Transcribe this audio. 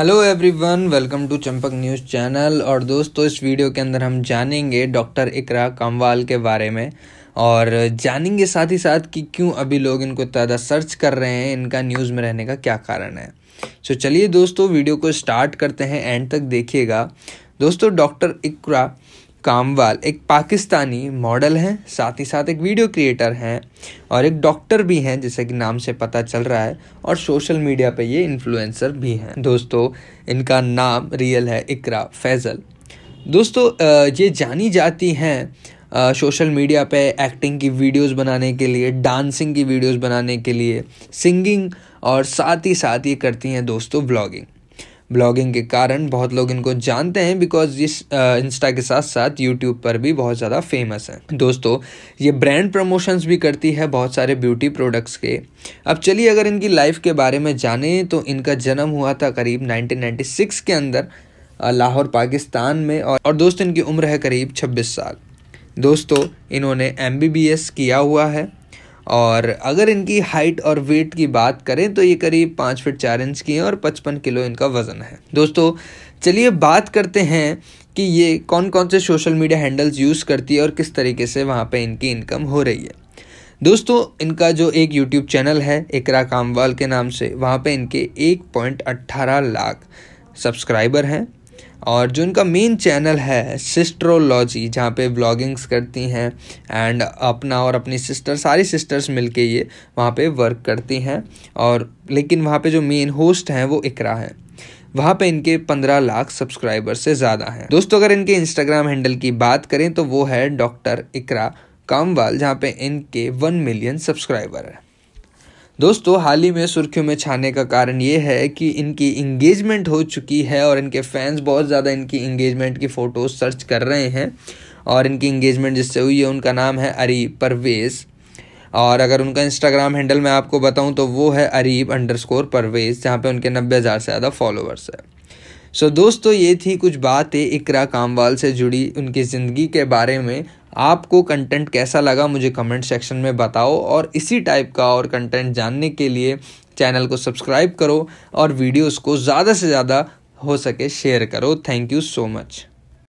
hello everyone welcome to Champak news channel और दोस्तों इस वीडियो के अंदर हम जानेंगे डॉक्टर इकरा कामवाल के बारे में और जानेंगे साथ ही साथ कि क्यों अभी लोग इनको ज़्यादा सर्च कर रहे हैं इनका न्यूज़ में रहने का क्या कारण है सो चलिए दोस्तों वीडियो को स्टार्ट करते हैं एंड तक देखिएगा दोस्तों डॉक्टर इकरा कामवाल एक पाकिस्तानी मॉडल हैं साथ ही साथ एक वीडियो क्रिएटर हैं और एक डॉक्टर भी हैं जैसे कि नाम से पता चल रहा है और सोशल मीडिया पे ये इन्फ्लुएंसर भी हैं दोस्तों इनका नाम रियल है इकरा फैज़ल दोस्तों ये जानी जाती हैं सोशल मीडिया पे एक्टिंग की वीडियोस बनाने के लिए डांसिंग की वीडियोस बनाने के लिए सिंगिंग और साथ ही साथ ये करती हैं दोस्तों ब्लॉगिंग ब्लॉगिंग के कारण बहुत लोग इनको जानते हैं बिकॉज ये इंस्टा के साथ साथ यूट्यूब पर भी बहुत ज़्यादा फेमस हैं दोस्तों ये ब्रांड प्रमोशंस भी करती है बहुत सारे ब्यूटी प्रोडक्ट्स के अब चलिए अगर इनकी लाइफ के बारे में जानें तो इनका जन्म हुआ था करीब 1996 के अंदर लाहौर पाकिस्तान में और, और दोस्तों इनकी उम्र है करीब छब्बीस साल दोस्तों इन्होंने एम किया हुआ है और अगर इनकी हाइट और वेट की बात करें तो ये करीब पाँच फिट चार इंच की हैं और पचपन किलो इनका वज़न है दोस्तों चलिए बात करते हैं कि ये कौन कौन से सोशल मीडिया हैंडल्स यूज़ करती है और किस तरीके से वहाँ पे इनकी इनकम हो रही है दोस्तों इनका जो एक यूट्यूब चैनल है इकरा कामवाल के नाम से वहाँ पे इनके अट्ठारह लाख सब्सक्राइबर हैं और जो उनका मेन चैनल है सिस्ट्रोलॉजी जहाँ पे ब्लॉगिंग्स करती हैं एंड अपना और अपनी सिस्टर सारी सिस्टर्स मिलके ये वहाँ पे वर्क करती हैं और लेकिन वहाँ पे जो मेन होस्ट हैं वो इकरा है वहाँ पे इनके पंद्रह लाख सब्सक्राइबर से ज़्यादा हैं दोस्तों अगर इनके इंस्टाग्राम हैंडल की बात करें तो वो है डॉक्टर इकरा कामवाल जहाँ पे इनके वन मिलियन सब्सक्राइबर हैं दोस्तों हाल ही में सुर्खियों में छाने का कारण ये है कि इनकी इंगेजमेंट हो चुकी है और इनके फैंस बहुत ज़्यादा इनकी इंगेजमेंट की फ़ोटोज़ सर्च कर रहे हैं और इनकी इंगेजमेंट जिससे हुई है उनका नाम है अरी परवेज़ और अगर उनका इंस्टाग्राम हैंडल मैं आपको बताऊं तो वो है अरीब अंडर स्कोर परवेज़ जहाँ पर उनके नब्बे हज़ार से ज़्यादा फॉलोअर्स है सो so, दोस्तों ये थी कुछ बातें इकरा कामवाल से जुड़ी उनकी ज़िंदगी के बारे में आपको कंटेंट कैसा लगा मुझे कमेंट सेक्शन में बताओ और इसी टाइप का और कंटेंट जानने के लिए चैनल को सब्सक्राइब करो और वीडियोस को ज़्यादा से ज़्यादा हो सके शेयर करो थैंक यू सो मच